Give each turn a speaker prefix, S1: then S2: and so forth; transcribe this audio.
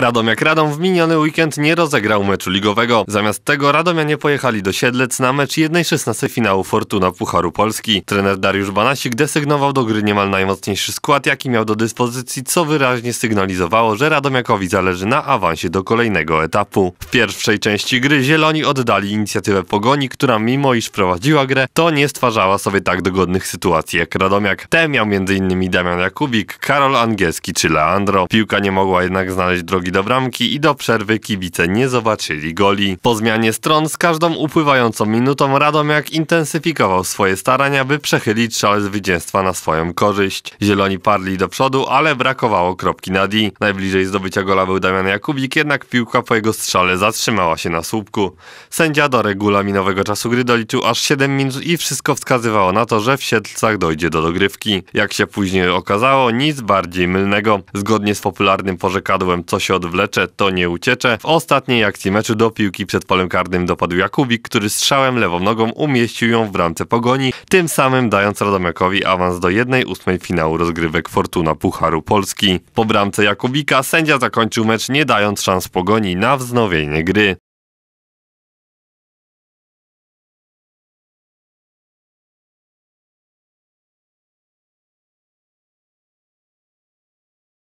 S1: Radomiak Radom w miniony weekend nie rozegrał meczu ligowego. Zamiast tego Radomianie pojechali do Siedlec na mecz 1-16 finału Fortuna Pucharu Polski. Trener Dariusz Banasik desygnował do gry niemal najmocniejszy skład, jaki miał do dyspozycji, co wyraźnie sygnalizowało, że Radomiakowi zależy na awansie do kolejnego etapu. W pierwszej części gry Zieloni oddali inicjatywę Pogoni, która mimo iż prowadziła grę, to nie stwarzała sobie tak dogodnych sytuacji jak Radomiak. Te miał m.in. Damian Jakubik, Karol Angielski czy Leandro. Piłka nie mogła jednak znaleźć drogi nogi do bramki i do przerwy kibice nie zobaczyli goli. Po zmianie stron z każdą upływającą minutą Radomiak intensyfikował swoje starania, by przechylić szale zwycięstwa na swoją korzyść. Zieloni parli do przodu, ale brakowało kropki na D. Najbliżej zdobycia gola był Damian Jakubik, jednak piłka po jego strzale zatrzymała się na słupku. Sędzia do regulaminowego czasu gry doliczył aż 7 minut i wszystko wskazywało na to, że w Siedlcach dojdzie do dogrywki. Jak się później okazało, nic bardziej mylnego. Zgodnie z popularnym porzekadłem, co się odwleczę, to nie ucieczę. W ostatniej akcji meczu do piłki przed polem karnym dopadł Jakubik, który strzałem lewą nogą umieścił ją w bramce pogoni, tym samym dając Radomiakowi awans do 1-8 finału rozgrywek Fortuna Pucharu Polski. Po bramce Jakubika sędzia zakończył mecz nie dając szans pogoni na wznowienie gry.